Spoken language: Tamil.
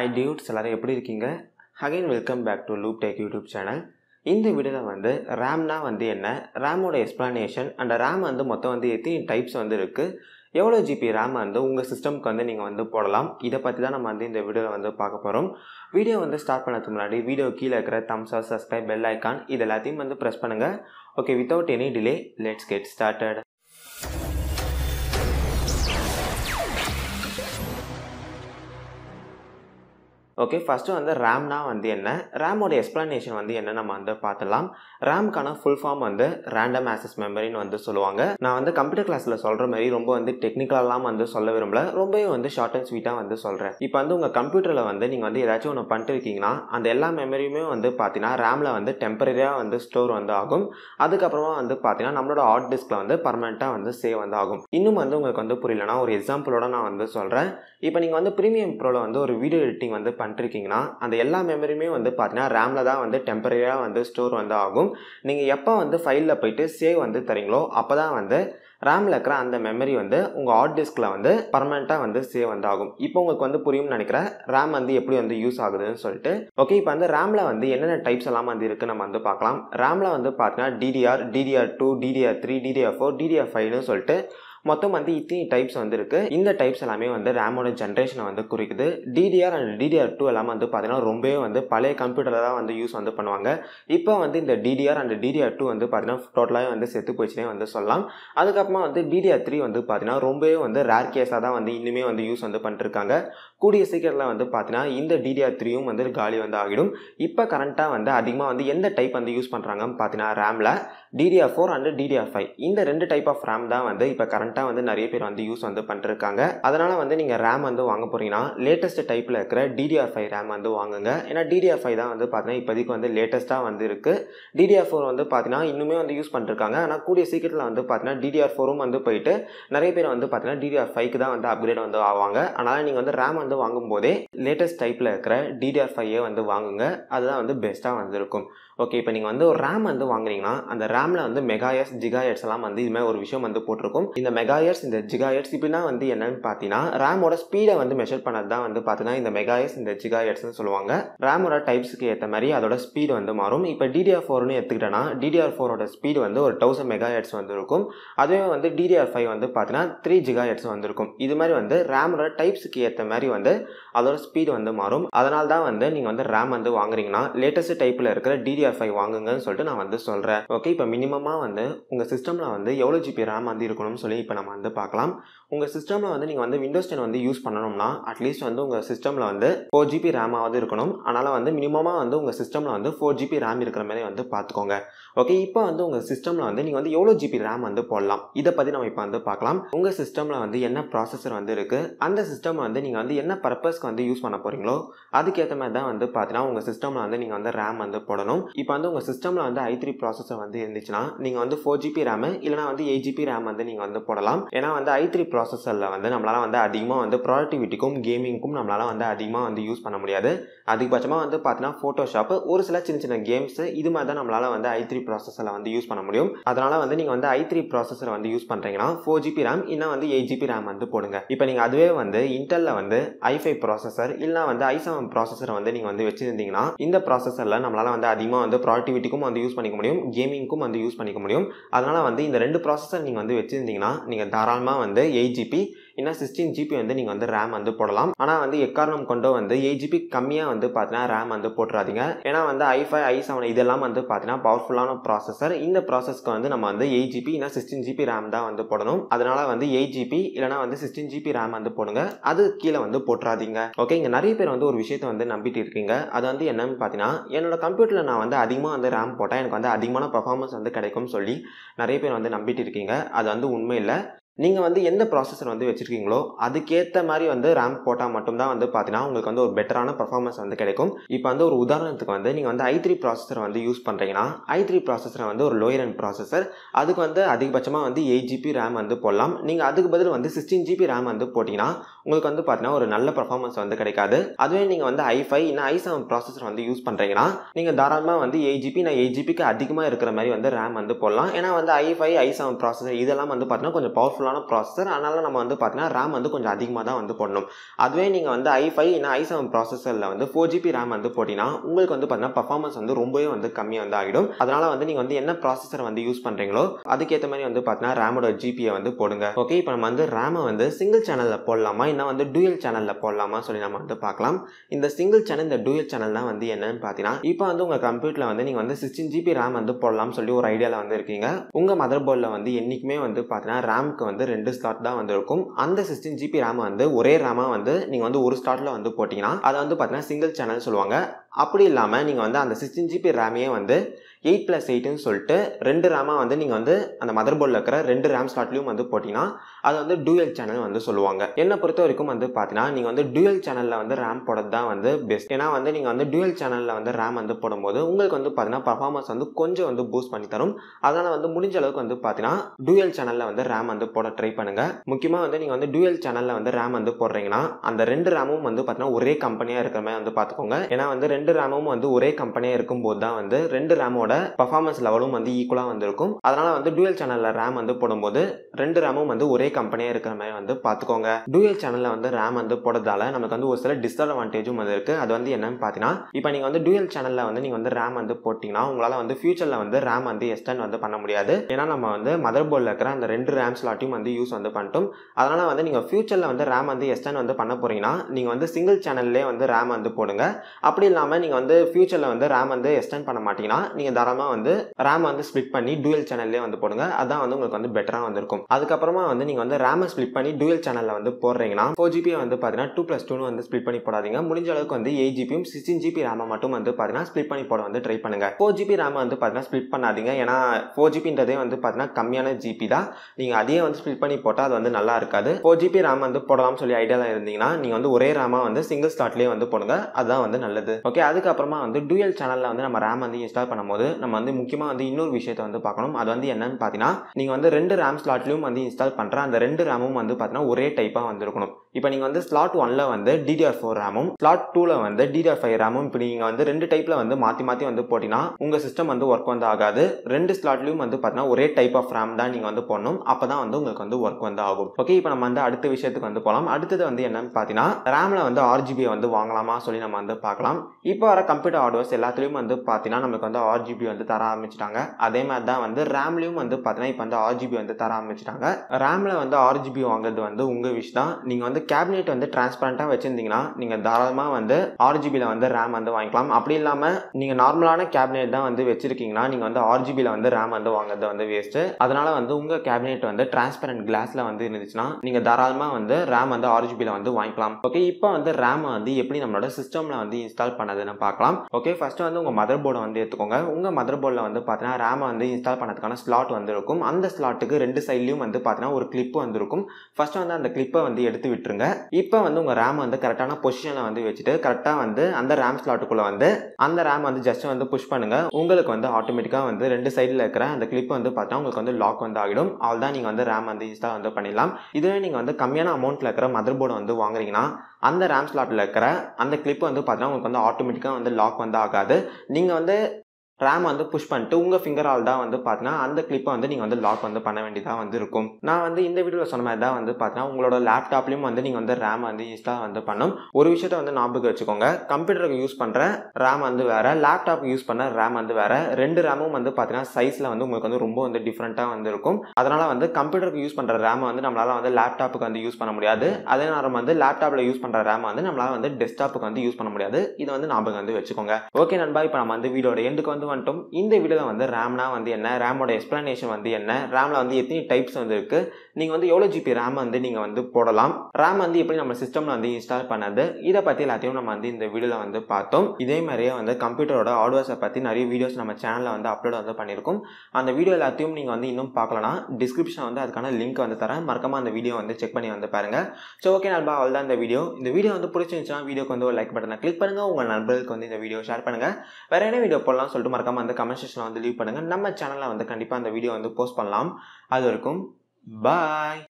ஐ டியூட்ஸ் எல்லோரும் எப்படி இருக்கீங்க again welcome back to Loop Tech YouTube channel இந்த வீடியோவில் வந்து ரேம்னா வந்து என்ன ரேமோட எக்ஸ்ப்ளனேஷன் அண்ட் ரேம் வந்து மொத்தம் வந்து எத்தனை டைப்ஸ் வந்து இருக்குது எவ்வளோ ஜிபி ரேம் வந்து உங்கள் சிஸ்டம்க்கு வந்து நீங்கள் வந்து போடலாம் இதை பற்றி தான் நம்ம வந்து இந்த வீடியோவில் வந்து பார்க்க போகிறோம் வீடியோ வந்து ஸ்டார்ட் பண்ணதுக்கு முன்னாடி வீடியோ கீழே இருக்கிற thumbs or subscribe bell icon இது எல்லாத்தையும் வந்து ப்ரெஸ் பண்ணுங்கள் okay without any delay let's get started okay first வந்து ரேம்னா வந்து என்ன ரேமோட எக்ஸ்ப்ளனேஷன் வந்து என்ன நம்ம வந்து பார்த்துலாம் ரேம்க்கான ஃபுல் ஃபார்ம் வந்து ரேண்டம் ஆக்சஸ் மெமரின்னு வந்து சொல்லுவாங்க நான் வந்து கம்ப்யூட்டர் கிளாஸில் சொல்கிற மாதிரி ரொம்ப வந்து டெக்னிக்கலாம் வந்து சொல்ல விரும்பல ரொம்பவே வந்து ஷார்ட் அண்ட் ஸ்வீட்டாக வந்து சொல்கிறேன் இப்போ வந்து உங்கள் கம்ப்யூட்டரில் வந்து நீங்கள் வந்து ஏதாச்சும் ஒன்று பண்ணிட்டு இருக்கீங்கன்னா அந்த எல்லா மெமரியுமே வந்து பார்த்தீங்கன்னா ரேமில் வந்து டெம்பரரியாக வந்து ஸ்டோர் வந்து ஆகும் அதுக்கப்புறமா வந்து பார்த்தீங்கன்னா நம்மளோட ஹார்ட் டிஸ்கில் வந்து பர்மனெண்ட்டாக வந்து சேவ் வந்து ஆகும் இன்னும் வந்து உங்களுக்கு வந்து புரியலன்னா ஒரு எக்ஸாம்பிளோட நான் வந்து சொல்கிறேன் இப்போ நீங்கள் வந்து ப்ரீமியம் ப்ரோவில் வந்து ஒரு வீடியோ எடிட்டிங் வந்து பண்ணிருக்கீங்கன்னா அந்த எல்லா மெமரியுமே வந்து பார்த்தீங்கன்னா ரேமில் தான் வந்து டெம்பரரியாக வந்து ஸ்டோர் வந்து ஆகும் நீங்கள் எப்போ வந்து ஃபைலில் போயிட்டு சேவ் வந்து தரீங்களோ அப்போ தான் வந்து ரேமில் இருக்கிற அந்த மெமரி வந்து உங்கள் ஹார்ட் டிஸ்கில் வந்து பர்மனெண்ட்டாக வந்து சேவ் வந்து ஆகும் இப்போ உங்களுக்கு வந்து புரியும்னு நினைக்கிறேன் ரேம் வந்து எப்படி வந்து யூஸ் ஆகுதுன்னு சொல்லிட்டு ஓகே இப்போ வந்து ரேமில் வந்து என்னென்ன டைப்ஸ் எல்லாம் வந்து இருக்குது நம்ம வந்து பார்க்கலாம் ரேமில் வந்து பார்த்தீங்கன்னா DDR DDR two DDR three DDR four DDR ஃபைவ்னு சொல்லிட்டு மொத்தம் வந்து இத்தனை டைப்ஸ் வந்து இந்த டைப்ஸ் எல்லாமே வந்து ரேமோட ஜென்ரேஷனை வந்து குறிக்குது டிடிஆர் அண்ட் டிடிஆர் டூ எல்லாமே வந்து பார்த்தீங்கன்னா ரொம்பவே வந்து பழைய கம்ப்யூட்டரில் தான் வந்து யூஸ் வந்து பண்ணுவாங்க இப்போ வந்து இந்த டிடிஆர் அண்ட் டிடிஆர் டூ வந்து பார்த்தீங்கன்னா டோட்டலாகவே வந்து செத்து போயிடுச்சுனே வந்து சொல்லலாம் அதுக்கப்புறமா வந்து டிடிஆர் த்ரீ வந்து பார்த்தீங்கன்னா ரொம்பவே வந்து ரேர் கேஸாக தான் வந்து இன்னுமே வந்து யூஸ் வந்து பண்ணிருக்காங்க கூடிய சீக்கிரத்தில் வந்து பார்த்தீங்கன்னா இந்த டிடிஆர் த்ரீயும் வந்து காலி வந்து ஆகிடும் இப்போ கரண்ட்டாக வந்து அதிகமாக வந்து எந்த டைப் வந்து யூஸ் பண்ணுறாங்கன்னு பார்த்தீங்கன்னா ரேமில் DDR four and DDR five இந்த ரெண்டு டைப் ஆஃப் ரேம் தான் வந்து இப்போ கரண்ட்டாக வந்து நிறைய பேர் வந்து யூஸ் வந்து பண்ணிருக்காங்க அதனால் வந்து நீங்கள் ரேம் வந்து வாங்க போகிறீங்கன்னா லேட்டஸ்ட் டைப்பில் இருக்கிற டிடிஆர் ஃபைவ் ரேம் வந்து வாங்குங்க ஏன்னா டிடிஆர் ஃபைவ் தான் வந்து பார்த்தீங்கன்னா இப்போதைக்கு வந்து லேட்டஸ்ட்டாக வந்து இருக்குது டிடிஆர் ஃபோர் வந்து பார்த்தீங்கன்னா இன்னுமே வந்து யூஸ் பண்ணிருக்காங்க ஆனால் கூடிய சீக்கிரத்தில் வந்து பார்த்தீங்கன்னா டிடிஆர் ஃபோரும் வந்து போயிட்டு நிறைய பேர் வந்து பார்த்தீங்கன்னா டிடிஆர் ஃபைவ்க்கு தான் வந்து அப்கிரேட் வந்து ஆவாங்க அதனால் நீங்கள் வந்து ரேம் வந்து வாங்கும்போதே லேட்டஸ்ட் டைப்பில் இருக்கிற டிடிஆர் ஃபைவே வந்து வாங்குங்க அதுதான் வந்து பெஸ்ட்டாக வந்துருக்கும் ஓகே இப்போ நீங்கள் வந்து ஒரு ரேம் வந்து வாங்குறீங்கன்னா அந்த ரேமில் வந்து மெகாயர்ஸ் ஜிகாயர்ஸ் எல்லாம் வந்து இதுமாதிரி ஒரு விஷயம் வந்து போட்டிருக்கும் இந்த மெகாயர்ஸ் இந்த ஜிகாயர்ஸ் இப்படின்னா வந்து என்னன்னு பார்த்தீங்கன்னா ரேமோட ஸ்பீடை வந்து மெஷர் பண்ணது தான் வந்து பார்த்தீங்கன்னா இந்த மெகாயர்ஸ் இந்த ஜிகாயர்ஸ்னு சொல்லுவாங்க ரேமோட டைப்ஸுக்கு ஏற்ற மாதிரி அதோட ஸ்பீடு வந்து மாறும் இப்போ டிடிஆர் ஃபோர்னு எடுத்துக்கிட்டேன்னா டிடிஆர் ஃபோரோட ஸ்பீடு வந்து ஒரு தௌசண்ட் மெகா ஹெட்ஸ் வந்துருக்கும் அதுவே வந்து டிடிஆர் ஃபைவ் வந்து பார்த்தீங்கன்னா த்ரீ ஜிகா ஹெட்ஸ் வந்துருக்கும் இது மாதிரி வந்து ரேமோட டைப்ஸுக்கு ஏற்ற மாதிரி வந்து அதோட ஸ்பீடு வந்து மாறும் அதனால தான் வந்து நீங்கள் வந்து ரேம் வந்து வாங்குறீங்கன்னா லேட்டஸ்ட் டைப்பில் இருக்கிற டிடிஆர் ஃபைவ் வாங்குங்கன்னு சொல்லிட்டு நான் வந்து சொல்கிறேன் ஓகே இப்போ மினிமமாக வந்து உங்கள் சிஸ்டமில் வந்து எவ்வளோ ஜிபி ரேம் வந்து இருக்கணும்னு சொல்லி இப்போ நம்ம வந்து பார்க்கலாம் உங்கள் சிஸ்டமில் வந்து நீங்கள் வந்து விண்டோஸ் டென் வந்து யூஸ் பண்ணணும்னா அட்லீஸ்ட் வந்து உங்கள் சிஸ்டமில் வந்து ஃபோர் ஜிபி ரேமாவது இருக்கணும் அதனால் வந்து மினிமமாக வந்து உங்கள் சிஸ்டமில் வந்து ஃபோர் ஜிபி ரேம் இருக்கிற மாதிரி வந்து பார்த்துக்கோங்க ஓகே இப்போ வந்து உங்கள் சிஸ்டமில் வந்து நீங்கள் வந்து எவ்வளோ ஜிபி ரேம் வந்து போடலாம் இதை பற்றி நம்ம இப்போ வந்து பார்க்கலாம் உங்கள் சிஸ்டமில் வந்து என்ன ப்ராசஸர் வந்து இருக்குது அந்த சிஸ்டம் வந்து நீங்கள் வந்து என்ன பர்பஸ்க்கு வந்து யூஸ் பண்ண போகிறீங்களோ அதுக்கேற்ற மாதிரி தான் வந்து பார்த்தீங்கன்னா உங்கள் சிஸ்டமில் வந்து நீங்கள் வந்து ரேம் வந்து போடணும் இப்போ வந்து உங்கள் சிஸ்டமில் வந்து ஐ த்ரீ ப்ராசஸர் வந்து இருந்துச்சுன்னா நீங்கள் வந்து ஃபோர் ஜிபி ரேமு இல்லைனா வந்து எயிட் ஜிபி ரேம் வந்து நீங்கள் வந்து போடலாம் ஏன்னா வந்து ஐ த்ரீ ப்ராசஸரில் வந்து நம்மளால் வந்து அதிகமாக வந்து ப்ராடக்டிவிட்டிக்கும் கேமிங்க்கும் நம்மளால் வந்து அதிகமாக வந்து யூஸ் பண்ண முடியாது அதிகபட்சமாக வந்து பார்த்தீங்கன்னா ஃபோட்டோஷாப்பு ஒரு சில சின்ன சின்ன கேம்ஸு இது மாதிரி தான் நம்மளால் வந்து ஐ த்ரீ ப்ராசஸரில் வந்து யூஸ் பண்ண முடியும் அதனால் வந்து நீங்கள் வந்து ஐ த்ரீ ப்ராசஸரை வந்து யூஸ் பண்ணுறீங்கன்னா ஃபோர் ஜிபி ரேம் இன்னும் வந்து எயிட் ஜிபி ரேம் வந்து போடுங்க இப்போ நீங்கள் அதுவே வந்து இன்டெல்லில் வந்து ஐ ஃபைவ் ப்ராசஸர் இல்லை வந்து ஐ செவன் ப்ராசஸரை வந்து நீங்கள் வந்து வச்சுருந்தீங்கன்னா இந்த ப்ராசஸரில் நம்மளால் வந்து அதிகமாக வந்து ப்ராடக்டிவிட்டிக்கும் வந்து யூஸ் பண்ணிக்க முடியும் கேமிங்க்கும் வந்து யூஸ் பண்ணிக்க முடியும் அதனால் வந்து இந்த ரெண்டு ப்ராசஸர் நீங்கள் வந்து வச்சுருந்தீங்கன்னா நீங்கள் தாராளமாக வந்து எயிட் எயிட் ஜிபி ஏன்னா சிக்ஸ்டீன் ஜிபி வந்து நீங்கள் வந்து ரேம் வந்து போடலாம் ஆனால் வந்து எக்காரணம் கொண்டோ வந்து எயிட் ஜிபி கம்மியாக வந்து பார்த்தீங்கன்னா ரேம் வந்து போட்டுறாதீங்க ஏன்னா வந்து ஐ ஃபைவ் ஐ செவன் இதெல்லாம் வந்து பார்த்தீங்கன்னா பவர்ஃபுல்லான ப்ராசஸர் இந்த ப்ராசஸ்க்கு வந்து நம்ம வந்து எயிட் ஜிபி இன்னும் சிக்ஸ்டீன் ஜிபி ரேம் தான் வந்து போடணும் அதனால வந்து எயிட் ஜிபி இல்லைனா வந்து சிக்ஸ்டீன் ஜிபி ரேம் வந்து போடுங்க அது கீழே வந்து போட்டுறாதீங்க ஓகே இங்கே நிறைய பேர் வந்து ஒரு விஷயத்தை வந்து நம்பிட்டு இருக்கீங்க அது வந்து என்னன்னு பார்த்தீங்கன்னா என்னோட கம்ப்யூட்டரில் நான் வந்து அதிகமாக வந்து ரேம் போட்டால் எனக்கு வந்து அதிகமான பர்ஃபார்மன்ஸ் வந்து கிடைக்கும்னு சொல்லி நிறைய பேர் வந்து நம்பிட்டு இருக்கீங்க அது வந்து உண்மை இல்லை நீங்கள் வந்து எந்த ப்ராசஸர் வந்து வச்சுருக்கீங்களோ அதுக்கேற்ற மாதிரி வந்து ரேம் போட்டால் மட்டும்தான் வந்து பார்த்தீங்கன்னா உங்களுக்கு வந்து ஒரு பெட்டரான பர்ஃபார்மன்ஸ் வந்து கிடைக்கும் இப்போ வந்து ஒரு உதாரணத்துக்கு வந்து நீங்கள் வந்து ஐ த்ரீ ப்ராசஸர் வந்து யூஸ் பண்ணுறீங்கன்னா ஐ த்ரீ ப்ராசஸரை வந்து ஒரு லோயர் அண்ட் ப்ராசஸர் அதுக்கு வந்து அதிகபட்சமாக வந்து எயிட் ஜிபி ரேம் வந்து போடலாம் நீங்கள் அதுக்கு பதில் வந்து சிக்ஸ்டீன் ஜிபி ரேம் வந்து போட்டிங்கன்னா உங்களுக்கு வந்து பார்த்தீங்கன்னா ஒரு நல்ல பர்ஃபார்மன்ஸ் வந்து கிடைக்காது அதுவே நீங்கள் வந்து ஐ ஃபைவ் இன்னும் ஐ செவன் ப்ராசஸர் வந்து யூஸ் பண்ணுறீங்கன்னா நீங்கள் தாராளமாக வந்து எயிட் ஜிபி நான் எயிட் ஜிபிக்கு அதிகமாக இருக்கிற மாதிரி வந்து ரேம் வந்து போடலாம் ஏன்னா வந்து i five i seven processor இதெல்லாம் வந்து பார்த்தீங்கன்னா கொஞ்சம் பவர்ஃபுல்லாக பவர்ஃபுல்லான ப்ராசஸர் அதனால் நம்ம வந்து பார்த்தீங்கன்னா ரேம் வந்து கொஞ்சம் அதிகமாக தான் வந்து போடணும் அதுவே நீங்கள் வந்து ஐ ஃபைவ் இல்லை ஐ செவன் ப்ராசஸரில் வந்து ஃபோர் ஜிபி ரேம் வந்து போட்டிங்கன்னா உங்களுக்கு வந்து பார்த்தீங்கன்னா பர்ஃபார்மன்ஸ் வந்து ரொம்பவே வந்து கம்மியாக வந்து ஆகிடும் அதனால் வந்து நீங்கள் வந்து என்ன ப்ராசஸர் வந்து யூஸ் பண்ணுறீங்களோ அதுக்கேற்ற மாதிரி வந்து பார்த்தீங்கன்னா ரேமோட ஜிபியை வந்து போடுங்க ஓகே இப்போ நம்ம வந்து ரேமை வந்து சிங்கிள் சேனலில் போடலாமா இன்னும் வந்து டூயல் சேனலில் போடலாமா சொல்லி நம்ம வந்து பார்க்கலாம் இந்த சிங்கிள் சேனல் இந்த டூயல் தான் வந்து என்னன்னு பார்த்தீங்கன்னா இப்போ வந்து உங்கள் கம்ப்யூட்டரில் வந்து நீங்கள் வந்து சிக்ஸ்டின் ஜிபி ரேம் வந்து போடலாம்னு சொல்லி ஒரு ஐடியாவில் வந்து இருக்கீங்க உங்கள் மதர் போர்டில் வந்து என்றைக்குமே வந்து பார்த்தீங்கன்னா ரேம்க்கு வந்து வந்து ரெண்டு ஸ்லாட் தான் வந்து இருக்கும் அந்த சிக்ஸ்டீன் ஜிபி ரேம் வந்து ஒரே ரேமாக வந்து நீங்கள் வந்து ஒரு ஸ்லாட்டில் வந்து போட்டிங்கன்னா அதை வந்து பார்த்தீங்கன்னா சிங்கிள் சேனல் சொல்லுவாங்க அப்படி இல்லாமல் நீங்கள் வந்து அந்த சிக்ஸ்டீன் ஜிபி ரேமையே வந்து எயிட் ப்ளஸ் எயிட்னு சொல்லிட்டு ரெண்டு ரேமாக வந்து நீங்கள் வந்து அந்த மதர் போர்டில் இருக்கிற ரெண்டு ரேம் ஸ்லாட்லையும் வந்து போட்டிங்கன்னா அதை வந்து டூயல் சேனல் வந்து சொல்லுவாங்க என்னை பொறுத்த வரைக்கும் வந்து பார்த்தீங்கன்னா நீங்கள் வந்து டூயல் சேனலில் வந்து ரேம் போடுறது தான் வந்து பெஸ்ட் ஏன்னா வந்து நீங்கள் வந்து டூயல் சேனலில் வந்து ரேம் வந்து போடும்போது உங்களுக்கு வந்து பார்த்தீங்கன்னா பர்ஃபார்மன்ஸ் வந்து கொஞ்சம் வந்து பூஸ்ட் பண்ணி தரும் அதனால் வந்து முடிஞ்ச அளவுக்கு வந்து பார்த்தீங்கன்னா டூயல் சேனலில் வந்து ரேம் வந்து போட ட்ரை பண்ணுங்கள் முக்கியமாக வந்து நீங்கள் வந்து டூயல் சேனலில் வந்து ரேம் வந்து போடுறீங்கன்னா அந்த ரெண்டு ரேமும் வந்து பார்த்தீங்கன்னா ஒரே கம்பெனியாக இருக்கிற மாதிரி வந்து பார்த்துக்கோங்க ஏன்னா வந்து ரெண்டு ரேமும் வந்து ஒரே கம்பெனியாக இருக்கும்போது தான் வந்து ரெண்டு ரேமோட ஃபோனோட பர்ஃபார்மன்ஸ் லெவலும் வந்து ஈக்குவலாக வந்திருக்கும் அதனால் வந்து டூயல் சேனலில் ரேம் வந்து போடும்போது ரெண்டு ரேமும் வந்து ஒரே கம்பெனியாக இருக்கிற மாதிரி வந்து பார்த்துக்கோங்க டூயல் சேனலில் வந்து ரேம் வந்து போடுறதால நமக்கு வந்து ஒரு சில டிஸ்அட்வான்டேஜும் வந்து இருக்குது அது வந்து என்னன்னு பார்த்தீங்கன்னா இப்போ நீங்கள் வந்து டூயல் சேனலில் வந்து நீங்கள் வந்து ரேம் வந்து போட்டிங்கன்னா உங்களால் வந்து ஃபியூச்சரில் வந்து ரேம் வந்து எக்ஸ்டெண்ட் வந்து பண்ண முடியாது ஏன்னா நம்ம வந்து மதர் போர்டில் இருக்கிற அந்த ரெண்டு ரேம் ஸ்லாட்டையும் வந்து யூஸ் வந்து பண்ணிட்டோம் அதனால் வந்து நீங்கள் ஃபியூச்சரில் வந்து ரேம் வந்து எக்ஸ்டெண்ட் வந்து பண்ண போகிறீங்கன்னா நீங்கள் வந்து சிங்கிள் சேனல்லே வந்து ரேம் வந்து போடுங்க அப்படி இல்லாமல் நீங்கள் வந்து ஃபியூச்சரில் வந்து ரேம் வந்து எக்ஸ்டெண்ட் பண்ண மாட்டிங்கன்னா நீங்கள் தாராளமாக வந்து ரேம் வந்து ஸ்பிட் பண்ணி டூயல் சேனல்லே வந்து போடுங்க அதான் வந்து உங்களுக்கு வந்து பெட்டராக வந்திருக்கும் அதுக்கப்புறமா வந்து நீங்கள் வந்து ரேமை ஸ்பிளிட் பண்ணி டூயல் சேனலில் வந்து போடுறீங்கன்னா ஃபோர் ஜிபியை வந்து பார்த்தீங்கன்னா டூ ப்ளஸ் டூன்னு வந்து ஸ்பிளிட் பண்ணி போடாதீங்க முடிஞ்ச அளவுக்கு வந்து எயிட் ஜிபியும் சிக்ஸ்டின் ஜிபி ரேமை மட்டும் வந்து பார்த்தீங்கன்னா ஸ்பிளிட் பண்ணி போட வந்து ட்ரை பண்ணுங்கள் ஃபோர் ஜிபி ரேம் வந்து பார்த்தீங்கன்னா ஸ்பிளிட் பண்ணாதீங்க ஏன்னா ஃபோர் ஜிபின்றதே வந்து பார்த்தீங்கன்னா கம்மியான ஜிபி தான் நீங்கள் அதையே வந்து ஸ்பிளிட் பண்ணி போட்டால் அது வந்து நல்லா இருக்காது ஃபோர் ஜிபி ரேம் வந்து போடலாம்னு சொல்லி ஐடியாவில் இருந்தீங்கன்னா நீங்கள் வந்து ஒரே ரேமாக வந்து சிங்கிள் ஸ்லாட்லேயே வந்து போடுங்க அதுதான் வந்து நல்லது ஓகே அதுக்கப்புறமா வந்து டூயல் சேனலில் வந்து நம்ம ரேம் வந்து இன்ஸ்டால் பண்ணும்போது நம்ம வந்து முக்கியமாக வந்து இன்னொரு விஷயத்தை வந்து பார்க்கணும் அது வந்து என்னன்னு பார்த்தீங்கன்னா நீங்கள் வந்து ரெண்டு ரேம் ஸ்லாட்லேயும் சிப்லையும் வந்து இன்ஸ்டால் பண்ணுறேன் அந்த ரெண்டு ரேமும் வந்து பார்த்தீங்கன்னா ஒரே டைப்பாக வந்துருக்கணும் இப்போ நீங்கள் வந்து ஸ்லாட் ஒனில் வந்து டிடிஆர் ஃபோர் ரேமும் ஸ்லாட் டூவில் வந்து டிடிஆர் ஃபைவ் ரேமும் இப்போ நீங்கள் வந்து ரெண்டு டைப்பில் வந்து மாற்றி மாற்றி வந்து போட்டிங்கன்னா உங்கள் சிஸ்டம் வந்து ஒர்க் வந்து ஆகாது ரெண்டு ஸ்லாட்லையும் வந்து பார்த்தீங்கன்னா ஒரே டைப் ஆஃப் ரேம் தான் நீங்கள் வந்து போடணும் அப்போ தான் வந்து உங்களுக்கு வந்து ஒர்க் வந்து ஆகும் ஓகே இப்போ நம்ம வந்து அடுத்த விஷயத்துக்கு வந்து போகலாம் அடுத்தது வந்து என்னன்னு பார்த்தீங்கன்னா ரேமில் வந்து ஆர்ஜிபியை வந்து வாங்கலாமா சொல்லி நம்ம வந்து பார்க்கலாம் இப்போ வர கம்ப்யூட்டர் ஆர்டர்ஸ் எல்லாத்துலேயும் வந்து பார்த்தீங்கன்னா நம்மளுக்கு வந்து ஆர்ஜிபி வந்து தர ஆரம்பிச்சிட்டாங்க அதே மாதிரி தான் வந்து ரேம்லேயும் வந்து பார்த்தீங்கன்னா இப்போ வந்து ஆர்ஜிபி வந்து தர ஆரம்பிச்சிட்டாங்க ரேமில் வந்து ஆர்ஜிபி வாங்குறது வந்து உங்கள் விஷயம் தான் நீங்கள் வந்து வந்து கேபினெட் வந்து டிரான்ஸ்பரண்டாக வச்சுருந்தீங்கன்னா நீங்கள் தாராளமாக வந்து ஆறு ஜிபியில் வந்து ரேம் வந்து வாங்கிக்கலாம் அப்படி இல்லாமல் நீங்கள் நார்மலான கேபினெட் தான் வந்து வச்சுருக்கீங்கன்னா நீங்கள் வந்து ஆறு ஜிபியில் வந்து ரேம் வந்து வாங்குறது வந்து வேஸ்ட்டு அதனால் வந்து உங்கள் கேபினெட் வந்து டிரான்ஸ்பரண்ட் கிளாஸில் வந்து இருந்துச்சுன்னா நீங்கள் தாராளமாக வந்து ரேம் வந்து ஜிபியில் வந்து வாங்கிக்கலாம் ஓகே இப்போ வந்து ரேம் வந்து எப்படி நம்மளோட சிஸ்டமில் வந்து இன்ஸ்டால் பண்ணதுன்னு பார்க்கலாம் ஓகே ஃபஸ்ட்டு வந்து உங்கள் மதர் போர்டை வந்து எடுத்துக்கோங்க உங்கள் மதர் போர்டில் வந்து பார்த்தீங்கன்னா ரேம் வந்து இன்ஸ்டால் பண்ணதுக்கான ஸ்லாட் வந்து இருக்கும் அந்த ஸ்லாட்டுக்கு ரெண்டு சைட்லேயும் வந்து பார்த்தீங்கன்னா ஒரு கிளிப் வந்து இருக்கும் வந்து அந்த கிளிப்பை வந்து எடுத்து விட்டு விட்டுருங்க இப்போ வந்து உங்கள் ரேம் வந்து கரெக்டான பொசிஷனில் வந்து வச்சுட்டு கரெக்டாக வந்து அந்த ரேம் ஸ்லாட்டுக்குள்ளே வந்து அந்த ரேம் வந்து ஜஸ்ட் வந்து புஷ் பண்ணுங்கள் உங்களுக்கு வந்து ஆட்டோமேட்டிக்காக வந்து ரெண்டு சைடில் இருக்கிற அந்த கிளிப் வந்து பார்த்தா உங்களுக்கு வந்து லாக் வந்து ஆகிடும் அவள் தான் நீங்கள் வந்து ரேம் வந்து ஈஸியாக வந்து பண்ணிடலாம் இதுவே நீங்கள் வந்து கம்மியான அமௌண்ட்டில் இருக்கிற மதர் போர்டு வந்து வாங்குறீங்கன்னா அந்த ரேம் ஸ்லாட்டில் இருக்கிற அந்த கிளிப் வந்து பார்த்தீங்கன்னா உங்களுக்கு வந்து ஆட்டோமேட்டிக்காக வந்து லாக் வந்து ஆகாது நீங்கள் வந்து ரேம் வந்து புஷ் பண்ணிட்டு உங்கள் ஃபிங்கரால் தான் வந்து பார்த்தீங்கன்னா அந்த கிளிப்பை வந்து நீங்கள் வந்து லாக் வந்து பண்ண வேண்டியதாக வந்து இருக்கும் நான் வந்து இந்த வீடியோவில் சொன்ன மாதிரி தான் வந்து பார்த்தீங்கன்னா உங்களோட லேப்டாப்லேயும் வந்து நீங்கள் வந்து ரேம் வந்து ஈஸியாக வந்து பண்ணும் ஒரு விஷயத்த வந்து ஞாபகம் வச்சுக்கோங்க கம்ப்யூட்டருக்கு யூஸ் பண்ணுற ரேம் வந்து வேறு லேப்டாப் யூஸ் பண்ண ரேம் வந்து வேறு ரெண்டு ரேமும் வந்து பார்த்தீங்கன்னா சைஸில் வந்து உங்களுக்கு வந்து ரொம்ப வந்து டிஃப்ரெண்ட்டாக வந்து இருக்கும் அதனால் வந்து கம்ப்யூட்டருக்கு யூஸ் பண்ணுற ரேமை வந்து நம்மளால் வந்து லேப்டாப்புக்கு வந்து யூஸ் பண்ண முடியாது அதே நேரம் வந்து லேப்டாப்பில் யூஸ் பண்ணுற ரேம் வந்து நம்மளால் வந்து டெஸ்க்டாப்புக்கு வந்து யூஸ் பண்ண முடியாது இதை வந்து ஞாபகம் வந்து வச்சுக்கோங்க ஓகே நண்பா இப்போ நம்ம வந்து வீடியோட எண்டுக்கு வந்து வந்துட்டோம் இந்த வீடியோவில் வந்து ரேம்னா வந்து என்ன ரேமோட எக்ஸ்ப்ளனேஷன் வந்து என்ன ரேமில் வந்து எத்தனை டைப்ஸ் வந்து இருக்குது நீங்கள் வந்து எவ்வளோ ஜிபி ரேம் வந்து நீங்கள் வந்து போடலாம் ரேம் வந்து எப்படி நம்ம சிஸ்டமில் வந்து இன்ஸ்டால் பண்ணது இதை பற்றி எல்லாத்தையும் நம்ம வந்து இந்த வீடியோவில் வந்து பார்த்தோம் இதே மாதிரியே வந்து கம்ப்யூட்டரோட ஹார்ட்வேர்ஸை பற்றி நிறைய வீடியோஸ் நம்ம சேனலில் வந்து அப்லோட் வந்து பண்ணியிருக்கோம் அந்த வீடியோ எல்லாத்தையும் நீங்கள் வந்து இன்னும் பார்க்கலனா டிஸ்கிரிப்ஷன் வந்து அதுக்கான லிங்க் வந்து தரேன் மறக்காமல் அந்த வீடியோ வந்து செக் பண்ணி வந்து பாருங்கள் ஸோ ஓகே நண்பா அவள் தான் இந்த வீடியோ இந்த வீடியோ வந்து பிடிச்சிருந்துச்சுன்னா வீடியோக்கு வந்து ஒரு லைக் பட்டனை கிளிக் பண்ணுங்கள் உங்கள் நண்பர்களுக்கு வந்து இந்த வீடியோ ஷேர் பண்ணுங்கள் வேறு என்ன வீடியோ போடலாம் சொல்லிட்டு மறக்காமல் வந்து கமெண்ட் செக்ஷனில் வந்து லீவ் பண்ணுங்கள் நம்ம சேனலில் வந்து கண்டிப்பாக அந்த வீடியோ வந்து போஸ்ட் பண்ணலாம் அது வரைக்கும் பாய்